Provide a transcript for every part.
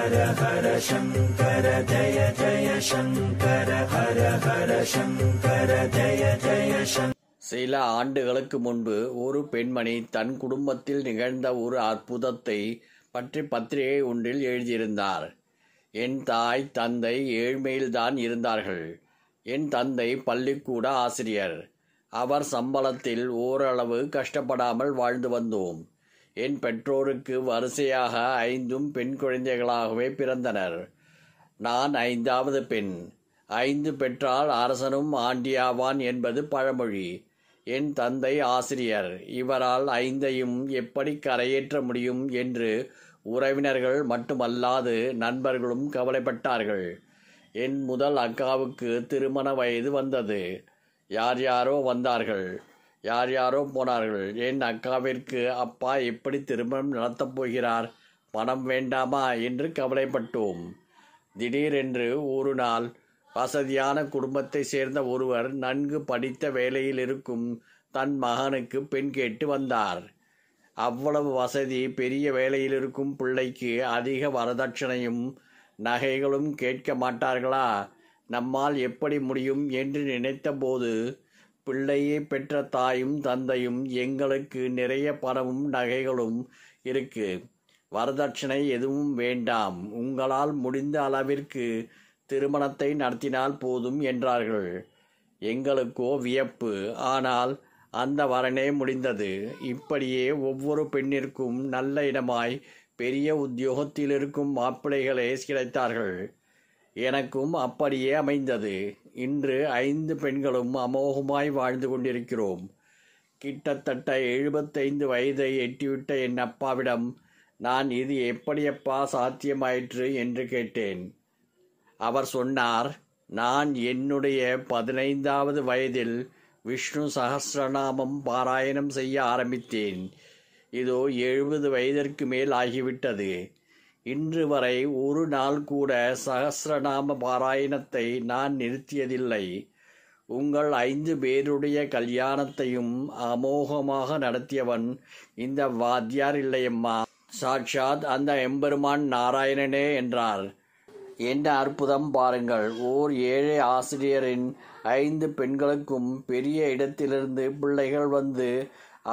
ஹர ஹர சங்கர ஜய ஜய சங்கர ஹர ஹர சங்கர ஜய ஜய சில ஆண்டுகளுக்கு முன்பு ஒரு பெண்மணி தன் குடும்பத்தில் நிகழ்ந்த ஒரு அற்புதத்தை பற்றி பத்திரிகை ஒன்றில் எழுதியிருந்தார் என் தாய் தந்தை ஏழ்மையில்தான் இருந்தார்கள் என் தந்தை பள்ளிக்கூட ஆசிரியர் அவர் சம்பளத்தில் ஓரளவு கஷ்டப்படாமல் வாழ்ந்து வந்தோம் என் பெற்றோருக்கு வரிசையாக ஐந்தும் பெண் குழந்தைகளாகவே பிறந்தனர் நான் ஐந்தாவது பெண் ஐந்து பெற்றால் அரசனும் ஆண்டியாவான் என்பது பழமொழி என் தந்தை ஆசிரியர் இவரால் ஐந்தையும் எப்படி கரையேற்ற முடியும் என்று உறவினர்கள் மட்டுமல்லாது நண்பர்களும் கவலைப்பட்டார்கள் என் முதல் அக்காவுக்கு திருமண வயது வந்தது யார் யாரோ வந்தார்கள் யார் யாரோ போனார்கள் என் அக்காவிற்கு அப்பா எப்படி திருமணம் நடத்தப் போகிறார் பணம் வேண்டாமா என்று கவலைப்பட்டோம் திடீரென்று ஒரு நாள் வசதியான குடும்பத்தை சேர்ந்த ஒருவர் நன்கு படித்த வேலையில் இருக்கும் தன் மகனுக்கு பெண் கேட்டு வந்தார் அவ்வளவு வசதி பெரிய வேலையில் இருக்கும் பிள்ளைக்கு அதிக வரதட்சணையும் நகைகளும் கேட்க மாட்டார்களா நம்மால் எப்படி முடியும் என்று நினைத்தபோது பிள்ளையை பெற்ற தாயும் தந்தையும் எங்களுக்கு நிறைய பணமும் நகைகளும் இருக்கு வரதட்சணை எதுவும் வேண்டாம் உங்களால் முடிந்த அளவிற்கு திருமணத்தை நடத்தினால் போதும் என்றார்கள் எங்களுக்கோ வியப்பு ஆனால் அந்த வரனே முடிந்தது இப்படியே ஒவ்வொரு பெண்ணிற்கும் நல்ல இடமாய் பெரிய உத்தியோகத்தில் இருக்கும் மாப்பிள்ளைகளே கிடைத்தார்கள் எனக்கும் அப்படியே அமைந்தது இன்று ஐந்து பெண்களும் அமோகமாய் வாழ்ந்து கொண்டிருக்கிறோம் கிட்டத்தட்ட எழுபத்தைந்து வயதை எட்டிவிட்ட என் அப்பாவிடம் நான் இது எப்படியப்பா சாத்தியமாயிற்று என்று கேட்டேன் அவர் சொன்னார் நான் என்னுடைய பதினைந்தாவது வயதில் விஷ்ணு சகசிரநாமம் பாராயணம் செய்ய ஆரம்பித்தேன் இதோ எழுபது வயதிற்கு மேல் ஆகிவிட்டது இன்று வரை ஒரு நாள் கூட சகசிரநாம பாராயணத்தை நான் நிறுத்தியதில்லை உங்கள் ஐந்து பேருடைய கல்யாணத்தையும் அமோகமாக நடத்தியவன் இந்த வாத்தியார் இல்லையம்மா சாட்சாத் அந்த எம்பெருமான் நாராயணனே என்றார் என்ன அற்புதம் பாருங்கள் ஓர் ஏழை ஆசிரியரின் ஐந்து பெண்களுக்கும் பெரிய இடத்திலிருந்து பிள்ளைகள் வந்து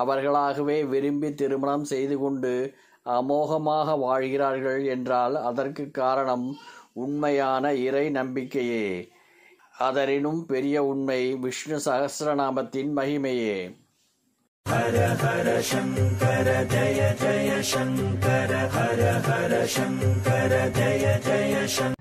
அவர்களாகவே விரும்பி திருமணம் செய்து கொண்டு அமோகமாக வாழ்கிறார்கள் என்றால் அதற்கு காரணம் உண்மையான இறை நம்பிக்கையே அதனினும் பெரிய உண்மை விஷ்ணு சகசிரநாமத்தின் மகிமையே ஹர ஹர சங்கர ஜய ஜய சங்கர ஹர ஹர சங்கர ஜய ஜய சங்கர